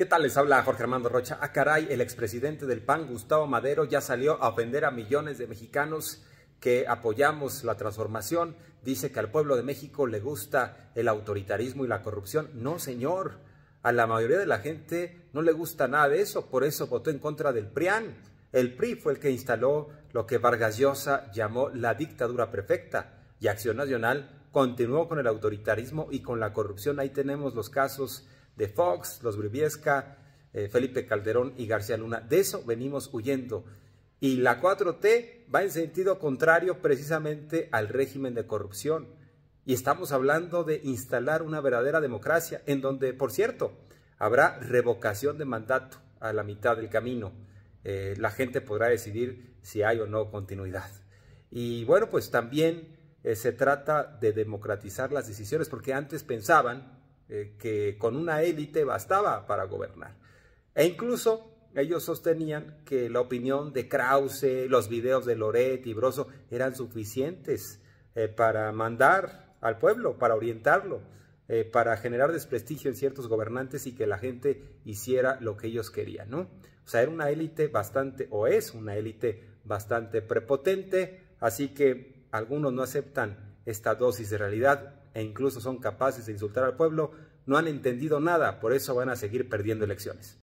¿Qué tal les habla Jorge Armando Rocha? Ah, caray, el expresidente del PAN, Gustavo Madero, ya salió a ofender a millones de mexicanos que apoyamos la transformación. Dice que al pueblo de México le gusta el autoritarismo y la corrupción. No, señor. A la mayoría de la gente no le gusta nada de eso. Por eso votó en contra del PRIAN. El PRI fue el que instaló lo que Vargas Llosa llamó la dictadura perfecta. Y Acción Nacional continuó con el autoritarismo y con la corrupción. Ahí tenemos los casos de Fox, los Briviesca, eh, Felipe Calderón y García Luna. De eso venimos huyendo. Y la 4T va en sentido contrario precisamente al régimen de corrupción. Y estamos hablando de instalar una verdadera democracia, en donde, por cierto, habrá revocación de mandato a la mitad del camino. Eh, la gente podrá decidir si hay o no continuidad. Y bueno, pues también eh, se trata de democratizar las decisiones, porque antes pensaban eh, que con una élite bastaba para gobernar. E incluso ellos sostenían que la opinión de Krause, los videos de Loret y Broso eran suficientes eh, para mandar al pueblo, para orientarlo, eh, para generar desprestigio en ciertos gobernantes y que la gente hiciera lo que ellos querían, ¿no? O sea, era una élite bastante, o es una élite bastante prepotente, así que algunos no aceptan esta dosis de realidad e incluso son capaces de insultar al pueblo, no han entendido nada, por eso van a seguir perdiendo elecciones.